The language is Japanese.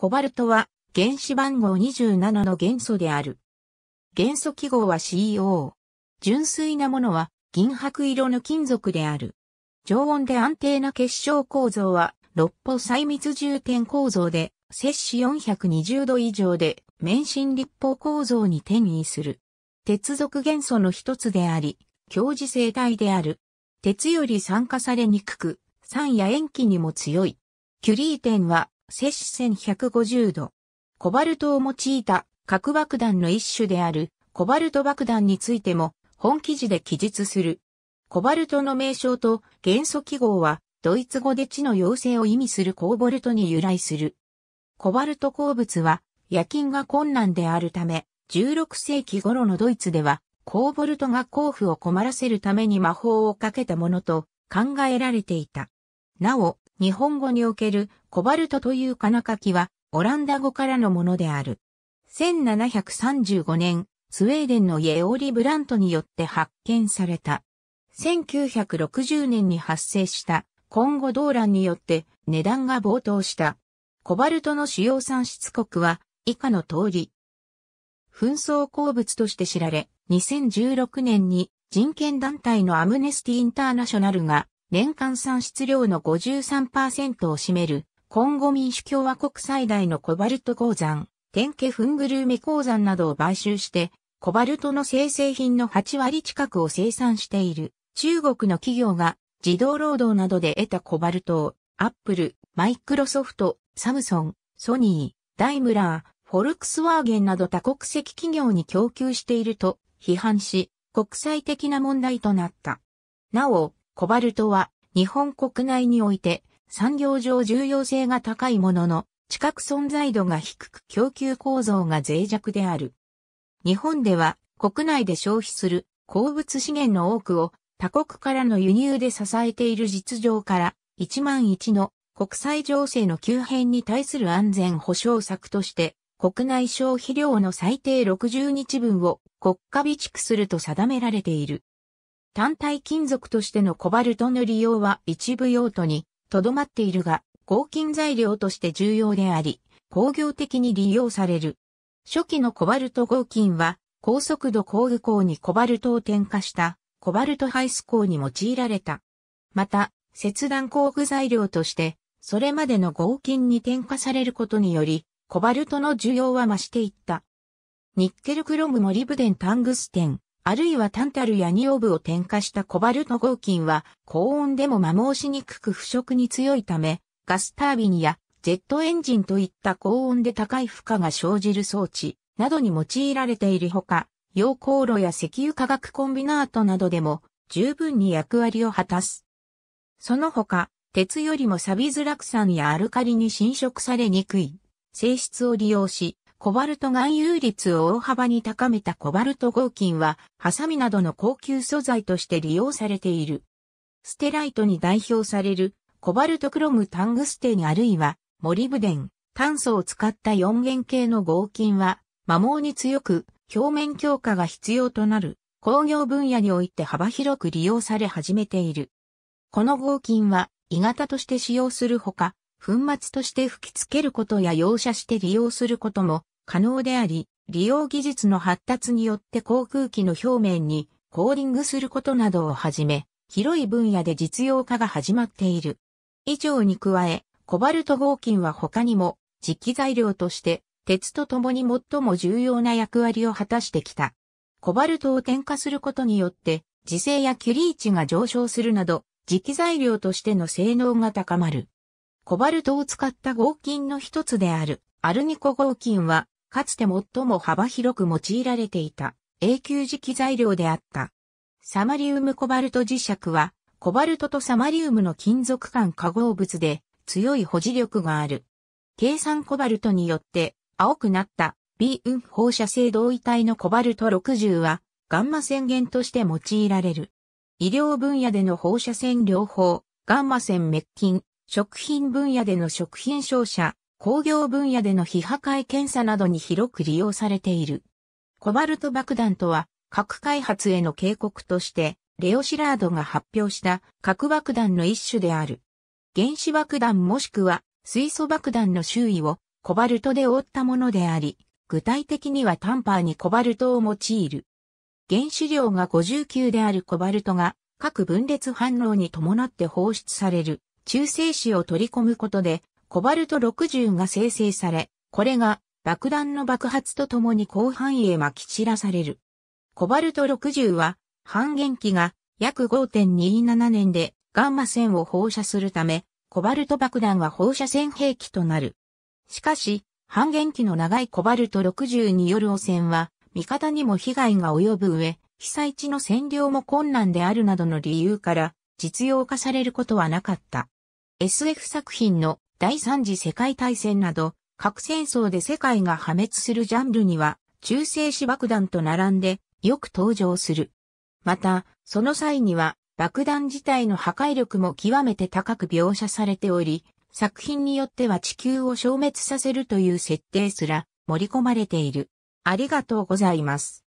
コバルトは原子番号27の元素である。元素記号は CO。純粋なものは銀白色の金属である。常温で安定な結晶構造は六歩細密重点構造で、摂氏420度以上で、免震立方構造に転移する。鉄属元素の一つであり、強磁性体である。鉄より酸化されにくく、酸や塩基にも強い。キュリー点は摂氏1150度。コバルトを用いた核爆弾の一種であるコバルト爆弾についても本記事で記述する。コバルトの名称と元素記号はドイツ語で地の妖精を意味するコーボルトに由来する。コバルト鉱物は夜勤が困難であるため16世紀頃のドイツではコーボルトが甲府を困らせるために魔法をかけたものと考えられていた。なお、日本語におけるコバルトという金書きはオランダ語からのものである。1735年、スウェーデンのイエオーリ・ブラントによって発見された。1960年に発生した今後動乱によって値段が暴騰した。コバルトの主要産出国は以下の通り。紛争鉱物として知られ、2016年に人権団体のアムネスティ・インターナショナルが年間産出量の53%を占める、コンゴ民主共和国最大のコバルト鉱山、テンケフングルーメ鉱山などを買収して、コバルトの生成品の8割近くを生産している。中国の企業が自動労働などで得たコバルトを、アップル、マイクロソフト、サムソン、ソニー、ダイムラー、フォルクスワーゲンなど多国籍企業に供給していると批判し、国際的な問題となった。なお、コバルトは日本国内において産業上重要性が高いものの、近く存在度が低く供給構造が脆弱である。日本では国内で消費する鉱物資源の多くを他国からの輸入で支えている実情から1万1の国際情勢の急変に対する安全保障策として国内消費量の最低60日分を国家備蓄すると定められている。単体金属としてのコバルトの利用は一部用途にとどまっているが、合金材料として重要であり、工業的に利用される。初期のコバルト合金は、高速度工具工にコバルトを添加したコバルトハイス工に用いられた。また、切断工具材料として、それまでの合金に添加されることにより、コバルトの需要は増していった。ニッケルクロムモリブデンタングステン、あるいはタンタルやニオブを添加したコバルト合金は高温でも摩耗しにくく腐食に強いため、ガスタービンやジェットエンジンといった高温で高い負荷が生じる装置などに用いられているほか、溶鉱炉や石油化学コンビナートなどでも十分に役割を果たす。その他、鉄よりも錆びづらく酸やアルカリに侵食されにくい性質を利用し、コバルト含有率を大幅に高めたコバルト合金は、ハサミなどの高級素材として利用されている。ステライトに代表される、コバルトクロムタングステンあるいは、モリブデン、炭素を使った4元系の合金は、摩耗に強く、表面強化が必要となる、工業分野において幅広く利用され始めている。この合金は、鋳型として使用するほか、粉末として吹き付けることや溶射して利用することも可能であり、利用技術の発達によって航空機の表面にコーリングすることなどをはじめ、広い分野で実用化が始まっている。以上に加え、コバルト合金は他にも、磁気材料として、鉄と共に最も重要な役割を果たしてきた。コバルトを添加することによって、磁性やキュリー値が上昇するなど、磁気材料としての性能が高まる。コバルトを使った合金の一つである、アルニコ合金は、かつて最も幅広く用いられていた永久磁気材料であった。サマリウムコバルト磁石は、コバルトとサマリウムの金属間化合物で強い保持力がある。計算コバルトによって青くなった B 運放射性同位体のコバルト60はガンマ線源として用いられる。医療分野での放射線療法、ガンマ線滅菌、食品分野での食品照射、工業分野での非破壊検査などに広く利用されている。コバルト爆弾とは、核開発への警告として、レオシラードが発表した核爆弾の一種である。原子爆弾もしくは水素爆弾の周囲をコバルトで覆ったものであり、具体的にはタンパーにコバルトを用いる。原子量が59であるコバルトが核分裂反応に伴って放出される中性子を取り込むことでコバルト60が生成され、これが爆弾の爆発とともに広範囲へ撒き散らされる。コバルト60は半減期が約5.27年でガンマ線を放射するため、コバルト爆弾は放射線兵器となる。しかし、半減期の長いコバルト60による汚染は、味方にも被害が及ぶ上、被災地の占領も困難であるなどの理由から、実用化されることはなかった。SF 作品の第三次世界大戦など、核戦争で世界が破滅するジャンルには、中性子爆弾と並んで、よく登場する。また、その際には、爆弾自体の破壊力も極めて高く描写されており、作品によっては地球を消滅させるという設定すら盛り込まれている。ありがとうございます。